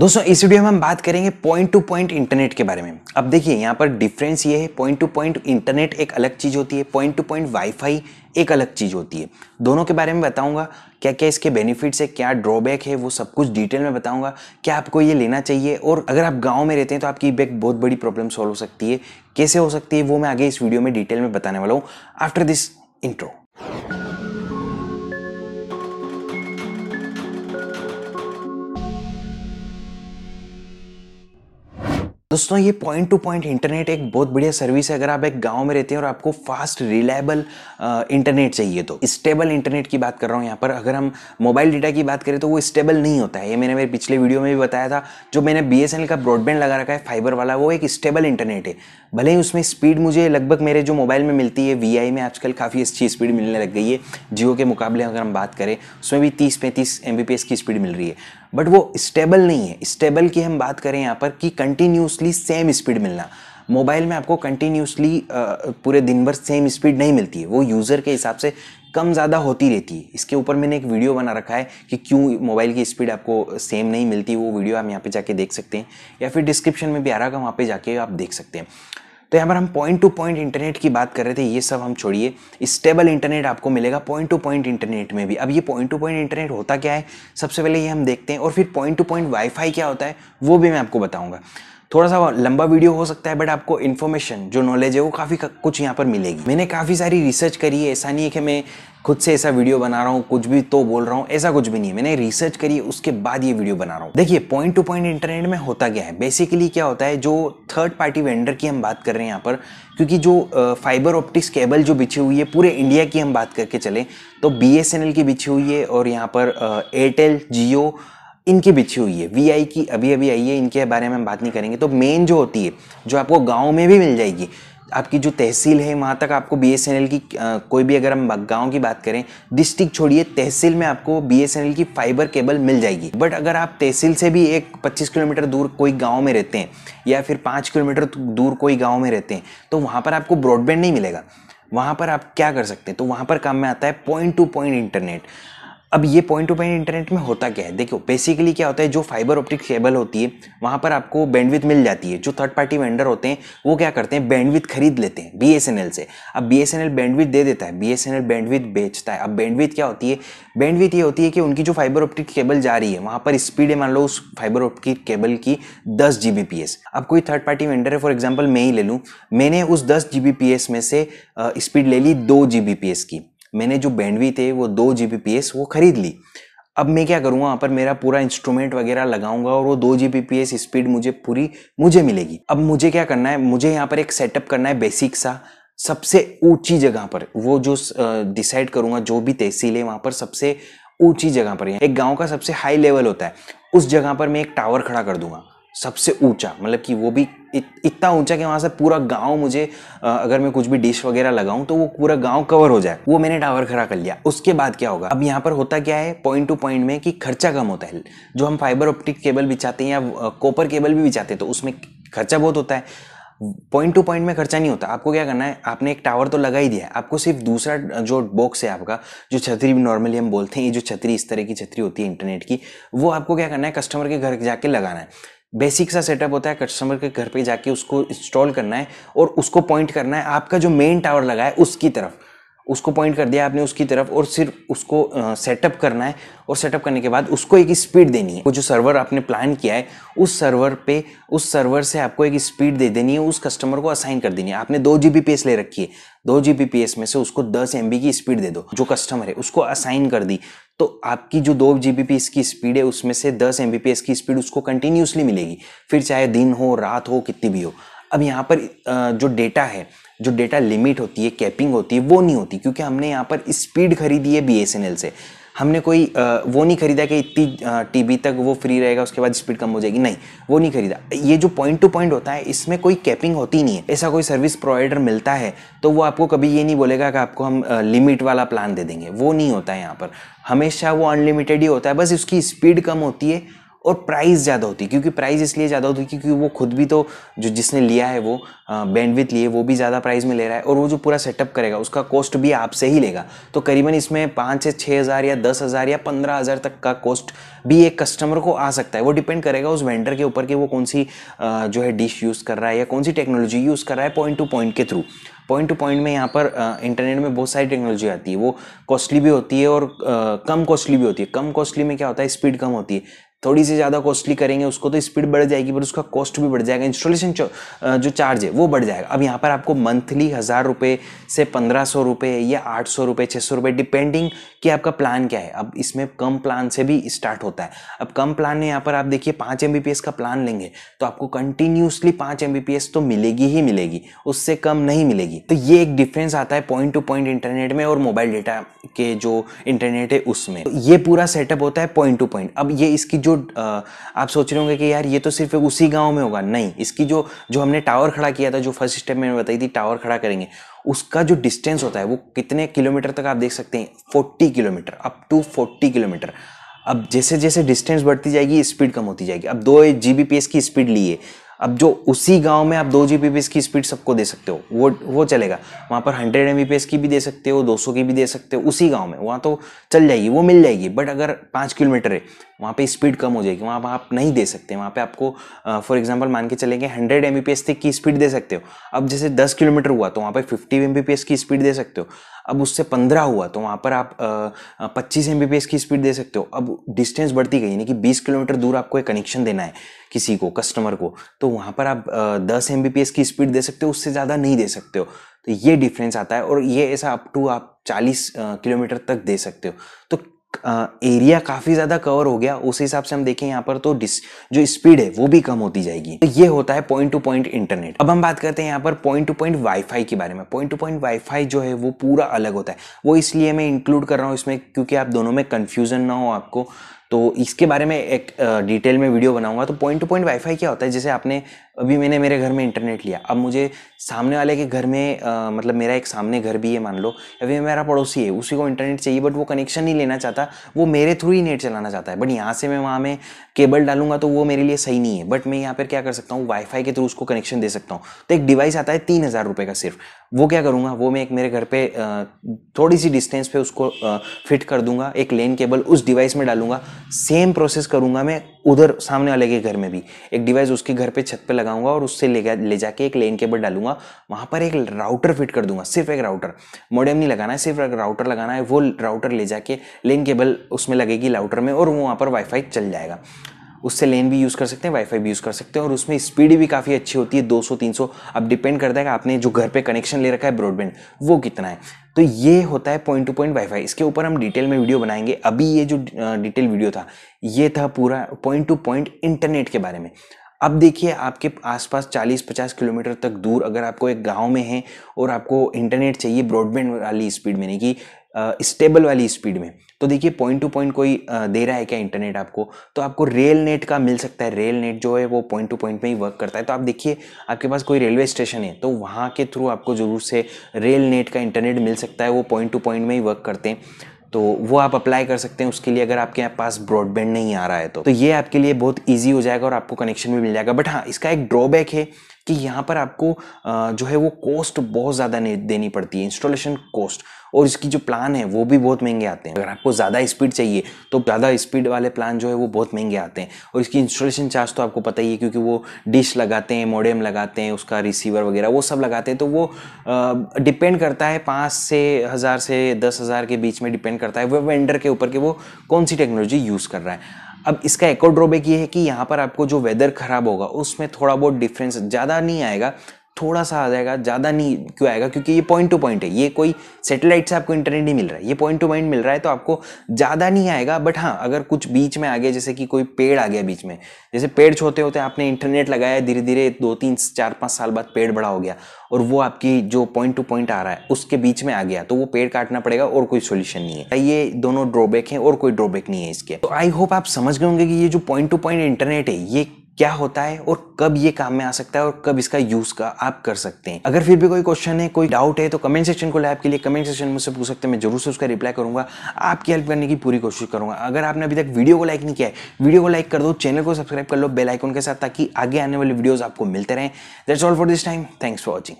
दोस्तों इस वीडियो में हम बात करेंगे पॉइंट टू पॉइंट इंटरनेट के बारे में अब देखिए यहाँ पर डिफरेंस ये है पॉइंट टू पॉइंट इंटरनेट एक अलग चीज़ होती है पॉइंट टू पॉइंट वाईफाई एक अलग चीज़ होती है दोनों के बारे में बताऊंगा क्या क्या इसके बेनिफिट्स है क्या ड्रॉबैक है वो सब कुछ डिटेल में बताऊंगा क्या आपको ये लेना चाहिए और अगर आप गाँव में रहते हैं तो आपकी बैक बहुत बड़ी प्रॉब्लम सॉल्व हो सकती है कैसे हो सकती है वो मैं आगे इस वीडियो में डिटेल में बताने वाला हूँ आफ्टर दिस इंट्रो दोस्तों ये पॉइंट टू पॉइंट इंटरनेट एक बहुत बढ़िया सर्विस है अगर आप एक गांव में रहते हैं और आपको फास्ट रिलायबल इंटरनेट चाहिए तो स्टेबल इंटरनेट की बात कर रहा हूँ यहाँ पर अगर हम मोबाइल डेटा की बात करें तो वो स्टेबल नहीं होता है ये मैंने मेरे पिछले वीडियो में भी बताया था जो मैंने बी का ब्रॉडबैंड लगा रखा है फाइबर वाला वो एक स्टेबल इंटरनेट है भले ही उसमें स्पीड मुझे लगभग मेरे जो मोबाइल में मिलती है वी में आजकल काफ़ी अच्छी स्पीड मिलने लग गई है जियो के मुकाबले अगर हम बात करें उसमें भी तीस पैंतीस एम की स्पीड मिल रही है बट वो स्टेबल नहीं है स्टेबल की हम बात करें यहाँ पर कि कंटिन्यूसली सेम स्पीड मिलना मोबाइल में आपको कंटिन्यूसली पूरे दिन भर सेम स्पीड नहीं मिलती है वो यूज़र के हिसाब से कम ज़्यादा होती रहती है इसके ऊपर मैंने एक वीडियो बना रखा है कि क्यों मोबाइल की स्पीड आपको सेम नहीं मिलती वो वीडियो आप यहाँ पे जाके देख सकते हैं या फिर डिस्क्रिप्शन में भी आ रहा है वहाँ पे जाके आप देख सकते हैं तो यहाँ पर हम पॉइंट टू पॉइंट इंटरनेट की बात कर रहे थे ये सब हम छोड़िए स्टेबल इंटरनेट आपको मिलेगा पॉइंट टू पॉइंट इंटरनेट में भी अब ये पॉइंट टू पॉइंट इंटरनेट होता क्या है सबसे पहले ये हम देखते हैं और फिर पॉइंट टू पॉइंट वाईफाई क्या होता है वो भी मैं आपको बताऊँगा थोड़ा सा लंबा वीडियो हो सकता है बट आपको इन्फॉर्मेशन जो नॉलेज है वो काफ़ी कुछ यहाँ पर मिलेगी मैंने काफ़ी सारी रिसर्च करी है ऐसा नहीं है कि मैं खुद से ऐसा वीडियो बना रहा हूँ कुछ भी तो बोल रहा हूँ ऐसा कुछ भी नहीं है मैंने रिसर्च करी उसके बाद ये वीडियो बना रहा हूँ देखिए पॉइंट टू पॉइंट इंटरनेट में होता क्या है बेसिकली क्या होता है जो थर्ड पार्टी वेंडर की हम बात कर रहे हैं यहाँ पर क्योंकि जो फाइबर ऑप्टिक्स केबल जो बिछी हुई है पूरे इंडिया की हम बात करके चले तो बी की बिछी हुई है और यहाँ पर एयरटेल जियो इनकी बिछी हुई है वी की अभी अभी आई है इनके बारे में हम बात नहीं करेंगे तो मेन जो होती है जो आपको गाँव में भी मिल जाएगी आपकी जो तहसील है वहाँ तक आपको बी की आ, कोई भी अगर हम गाँव की बात करें डिस्ट्रिक्ट छोड़िए तहसील में आपको बी की फाइबर केबल मिल जाएगी बट अगर आप तहसील से भी एक 25 किलोमीटर दूर कोई गांव में रहते हैं या फिर 5 किलोमीटर दूर कोई गांव में रहते हैं तो वहाँ पर आपको ब्रॉडबैंड नहीं मिलेगा वहाँ पर आप क्या कर सकते हैं तो वहाँ पर काम में आता है पॉइंट टू पॉइंट इंटरनेट अब ये पॉइंट टू पॉइंट इंटरनेट में होता क्या है देखो बेसिकली क्या होता है जो फाइबर ऑप्टिक केबल होती है वहाँ पर आपको बैंडविथ मिल जाती है जो थर्ड पार्टी वेंडर होते हैं वो क्या करते हैं बैंडविथ खरीद लेते हैं बी से अब बी एस बैंडविथ दे देता है बी एस बैंडविथ बेचता है अब बैंडविथ क्या होती है बैंडविथ ये होती है कि उनकी जो फाइबर ऑप्टिक केबल जा रही है वहाँ पर स्पीड है मान लो उस फाइबर ऑप्टिक केबल की दस जी अब कोई थर्ड पार्टी वेंडर है फॉर एग्जाम्पल मैं ही ले लूँ मैंने उस दस जी में से स्पीड ले ली दो जी की मैंने जो बैंडवी थे वो दो जी वो खरीद ली अब मैं क्या करूँगा वहाँ पर मेरा पूरा इंस्ट्रूमेंट वगैरह लगाऊंगा और वो दो जी बी स्पीड मुझे पूरी मुझे मिलेगी अब मुझे क्या करना है मुझे यहाँ पर एक सेटअप करना है बेसिक सा सबसे ऊंची जगह पर वो जो डिसाइड करूँगा जो भी तहसील है वहाँ पर सबसे ऊंची जगह पर एक गांव का सबसे हाई लेवल होता है उस जगह पर मैं एक टावर खड़ा कर दूंगा सबसे ऊंचा मतलब कि वो भी इत, इतना ऊंचा कि वहाँ से पूरा गांव मुझे अगर मैं कुछ भी डिश वगैरह लगाऊं तो वो पूरा गांव कवर हो जाए वो मैंने टावर खड़ा कर लिया उसके बाद क्या होगा अब यहाँ पर होता क्या है पॉइंट टू पॉइंट में कि खर्चा कम होता है जो हम फाइबर ऑप्टिक केबल बिछाते हैं या कॉपर केबल भी बिछाते हैं तो उसमें खर्चा बहुत होता है पॉइंट टू पॉइंट में खर्चा नहीं होता आपको क्या करना है आपने एक टावर तो लगा ही दिया है आपको सिर्फ दूसरा जो बॉक्स है आपका जो छतरी नॉर्मली हम बोलते हैं ये जो छतरी इस तरह की छतरी होती है इंटरनेट की वो आपको क्या करना है कस्टमर के घर जाके लगाना है बेसिक सा सेटअप होता है कस्टमर के घर पे जाके उसको इंस्टॉल करना है और उसको पॉइंट करना है आपका जो मेन टावर लगा है उसकी तरफ उसको पॉइंट कर दिया आपने उसकी तरफ और सिर्फ उसको सेटअप करना है और सेटअप करने के बाद उसको एक स्पीड देनी है वो जो सर्वर आपने प्लान किया है उस सर्वर पे उस सर्वर से आपको एक स्पीड दे देनी है उस कस्टमर को असाइन कर देनी है आपने दो जी बी ले रखी है दो जी बी में से उसको दस एम की स्पीड दे दो जो कस्टमर है उसको असाइन कर दी तो आपकी जो दो जी की स्पीड है उसमें से दस एम की स्पीड उसको कंटिन्यूसली मिलेगी फिर चाहे दिन हो रात हो कितनी भी हो अब यहाँ पर जो डेटा है जो डेटा लिमिट होती है कैपिंग होती है वो नहीं होती क्योंकि हमने यहाँ पर स्पीड खरीदी है बी से हमने कोई वो नहीं खरीदा कि इतनी टीबी तक वो फ्री रहेगा उसके बाद स्पीड कम हो जाएगी नहीं वो नहीं खरीदा ये जो पॉइंट टू पॉइंट होता है इसमें कोई कैपिंग होती नहीं है ऐसा कोई सर्विस प्रोवाइडर मिलता है तो वो आपको कभी ये नहीं बोलेगा कि आपको हम लिमिट वाला प्लान दे देंगे वो नहीं होता है यहाँ पर हमेशा वो अनलिमिटेड ही होता है बस उसकी स्पीड कम होती है और प्राइस ज़्यादा होती है क्योंकि प्राइस इसलिए ज़्यादा होती है क्योंकि वो खुद भी तो जो जिसने लिया है वो बैंडविथ लिए वो भी ज़्यादा प्राइस में ले रहा है और वो जो पूरा सेटअप करेगा उसका कॉस्ट भी आपसे ही लेगा तो करीबन इसमें पाँच से छः हज़ार या दस हज़ार या पंद्रह हज़ार तक का कॉस्ट भी एक कस्टमर को आ सकता है वो डिपेंड करेगा उस वेंडर के ऊपर कि वो कौन सी जो है डिश यूज़ कर रहा है या कौन सी टेक्नोलॉजी यूज़ कर रहा है पॉइंट टू पॉइंट के थ्रू पॉइंट टू पॉइंट में यहाँ पर इंटरनेट में बहुत सारी टेक्नोलॉजी आती है वो कॉस्टली भी होती है और आ, कम कॉस्टली भी होती है कम कॉस्टली में क्या होता है स्पीड कम होती है थोड़ी सी ज़्यादा कॉस्टली करेंगे उसको तो स्पीड बढ़ जाएगी पर उसका कॉस्ट भी बढ़ जाएगा इंस्टॉलेशन जो चार्ज है वो बढ़ जाएगा अब यहाँ पर आपको मंथली हज़ार रुपये से पंद्रह सौ रुपये या आठ सौ रुपये छः सौ रुपये डिपेंडिंग कि आपका प्लान क्या है अब इसमें कम प्लान से भी स्टार्ट होता है अब कम प्लान में यहाँ पर आप देखिए पाँच एम का प्लान लेंगे तो आपको कंटिन्यूसली पाँच एम तो मिलेगी ही मिलेगी उससे कम नहीं मिलेगी तो ये एक डिफरेंस आता है पॉइंट टू पॉइंट इंटरनेट में और मोबाइल डेटा के जो इंटरनेट है उसमें ये पूरा सेटअप होता है पॉइंट टू पॉइंट अब ये इसकी जो जो uh, आप सोच रहे होंगे कि यार ये तो सिर्फ उसी गांव में होगा नहीं इसकी जो जो हमने टावर खड़ा किया था जो फर्स्ट स्टेप में बताई थी टावर खड़ा करेंगे उसका जो डिस्टेंस होता है वो कितने किलोमीटर तक आप देख सकते हैं forty kilometre up to forty kilometre अब जैसे जैसे डिस्टेंस बढ़ती जाएगी स्पीड कम होती जाएगी अब दो जी की स्पीड ली है अब जो उसी गांव में आप दो जी बी की स्पीड सबको दे सकते हो वो वो चलेगा वहाँ पर हंड्रेड एम की भी दे सकते हो दो सौ की भी दे सकते हो उसी गांव में वहाँ तो चल जाएगी वो मिल जाएगी बट अगर पाँच किलोमीटर है वहाँ पे स्पीड कम हो जाएगी वहाँ पर आप नहीं दे सकते वहाँ पे आपको फॉर एग्जाम्पल मान के चलेंगे हंड्रेड एम तक की स्पीड दे सकते हो अब जैसे दस किलोमीटर हुआ तो वहाँ पर फिफ्टी एम की स्पीड दे सकते हो अब उससे पंद्रह हुआ तो वहाँ पर आप पच्चीस एम की स्पीड दे सकते हो अब डिस्टेंस बढ़ती गई यानी कि बीस किलोमीटर दूर आपको एक कनेक्शन देना है किसी को कस्टमर को तो वहाँ पर आप दस एम की स्पीड दे सकते हो उससे ज़्यादा नहीं दे सकते हो तो ये डिफरेंस आता है और ये ऐसा अप टू आप 40 किलोमीटर तक दे सकते हो तो एरिया काफ़ी ज़्यादा कवर हो गया उस हिसाब से हम देखें यहाँ पर तो डिस जो स्पीड है वो भी कम होती जाएगी तो ये होता है पॉइंट टू पॉइंट इंटरनेट अब हम बात करते हैं यहाँ पर पॉइंट टू पॉइंट वाईफाई के बारे में पॉइंट टू पॉइंट वाईफाई जो है वो पूरा अलग होता है वो इसलिए मैं इंक्लूड कर रहा हूँ इसमें क्योंकि आप दोनों में कन्फ्यूजन ना हो आपको तो इसके बारे में एक डिटेल में वीडियो बनाऊंगा तो पॉइंट टू पॉइंट वाईफाई क्या होता है जैसे आपने अभी मैंने मेरे घर में इंटरनेट लिया अब मुझे सामने वाले के घर में आ, मतलब मेरा एक सामने घर भी है मान लो अभी मेरा पड़ोसी है उसी को इंटरनेट चाहिए बट वो कनेक्शन नहीं लेना चाहता वो मेरे थ्रू ही नेट चलाना चाहता है बट यहाँ से मैं वहाँ में केबल डालूंगा तो वो मेरे लिए सही नहीं है बट मैं यहाँ पर क्या कर सकता हूँ वाईफाई के थ्रू उसको कनेक्शन दे सकता हूँ तो एक डिवाइस आता है तीन हज़ार रुपये का सिर्फ वो क्या करूँगा वो मैं एक मेरे घर पर थोड़ी सी डिस्टेंस पे उसको फिट कर दूंगा एक लेन केबल उस डिवाइस में डालूंगा सेम प्रोसेस करूँगा मैं उधर सामने वाले के घर में भी एक डिवाइस उसके घर पर छत पर लगा लगाऊंगा और उससे ले ले जाके एक लेन केबल डालूंगा वहां पर एक राउटर फिट कर दूंगा सिर्फ एक राउटर मॉडेम नहीं लगाना है सिर्फ एक राउटर लगाना है वो राउटर ले जाके लेन केबल उसमें लगेगी राउटर में और वहाँ पर वाईफाई चल जाएगा उससे लेन भी यूज़ कर सकते हैं वाईफाई भी यूज़ कर सकते हैं और उसमें स्पीड भी काफ़ी अच्छी होती है 200 300 अब डिपेंड करता है कि आपने जो घर पे कनेक्शन ले रखा है ब्रॉडबैंड वो कितना है तो ये होता है पॉइंट टू पॉइंट वाईफाई इसके ऊपर हम डिटेल में वीडियो बनाएंगे अभी ये जो डिटेल वीडियो था ये था पूरा पॉइंट टू पॉइंट इंटरनेट के बारे में अब देखिए आपके आसपास 40-50 किलोमीटर तक दूर अगर आपको एक गांव में है और आपको इंटरनेट चाहिए ब्रॉडबैंड वाली स्पीड में नहीं कि स्टेबल वाली स्पीड में तो देखिए पॉइंट टू पॉइंट कोई दे रहा है क्या इंटरनेट आपको तो आपको रेल नेट का मिल सकता है रेल नेट जो है वो पॉइंट टू पॉइंट में ही वर्क करता है तो आप देखिए आपके पास कोई रेलवे स्टेशन है तो वहाँ के थ्रू आपको ज़रूर से रेल नेट का इंटरनेट मिल सकता है वो पॉइंट टू पॉइंट में ही वर्क करते हैं तो वो आप अप्लाई कर सकते हैं उसके लिए अगर आपके यहाँ पास ब्रॉडबैंड नहीं आ रहा है तो, तो ये आपके लिए बहुत ईजी हो जाएगा और आपको कनेक्शन भी मिल जाएगा बट हाँ इसका एक ड्रॉबैक है कि यहाँ पर आपको जो है वो कॉस्ट बहुत ज़्यादा देनी पड़ती है इंस्टॉलेशन कॉस्ट और इसकी जो प्लान है वो भी बहुत महंगे आते हैं अगर आपको ज़्यादा स्पीड चाहिए तो ज़्यादा स्पीड वाले प्लान जो है वो बहुत महंगे आते हैं और इसकी इंस्टॉलेशन चार्ज तो आपको पता ही है क्योंकि वो डिश लगाते हैं मोडेम लगाते हैं उसका रिसीवर वगैरह वो सब लगाते हैं तो वो डिपेंड करता है पाँच से हज़ार से दस हज़ार के बीच में डिपेंड करता है वो वेंडर के ऊपर कि वो कौन सी टेक्नोलॉजी यूज़ कर रहा है अब इसका और ड्रॉबैक ये है कि यहाँ पर आपको जो वेदर ख़राब होगा उसमें थोड़ा बहुत डिफरेंस ज़्यादा नहीं आएगा थोड़ा सा आ जाएगा ज़्यादा नहीं क्यों आएगा क्योंकि ये पॉइंट टू पॉइंट है ये कोई सेटेलाइट से आपको इंटरनेट नहीं मिल रहा है ये पॉइंट टू पॉइंट मिल रहा है तो आपको ज़्यादा नहीं आएगा बट हाँ अगर कुछ बीच में आ गया जैसे कि कोई पेड़ आ गया बीच में जैसे पेड़ छोटे होते हैं आपने इंटरनेट लगाया धीरे धीरे दो तीन चार पाँच साल बाद पेड़ बड़ा हो गया और वो आपकी जो पॉइंट टू पॉइंट आ रहा है उसके बीच में आ गया तो वो पेड़ काटना पड़ेगा और कोई सोल्यूशन नहीं है ये दोनों ड्रॉबैक हैं और कोई ड्रॉबैक नहीं है इसके तो आई होप आप समझ गए होंगे कि ये जो पॉइंट टू पॉइंट इंटरनेट है ये क्या होता है और कब ये काम में आ सकता है और कब इसका यूज का आप कर सकते हैं अगर फिर भी कोई क्वेश्चन है कोई डाउट है तो कमेंट सेक्शन को लैब के लिए कमेंट सेक्शन मुझसे पूछ सकते हैं मैं जरूर से उसका रिप्लाई करूंगा आपकी हेल्प करने की पूरी कोशिश करूंगा अगर आपने अभी तक वीडियो को लाइक नहीं किया है वीडियो को लाइक कर दो चैनल को सब्सक्राइब कर लो बेलाइकन के साथ ताकि आगे आने वाले वीडियोज आपको मिलते रहे that's all for this time thanks for watching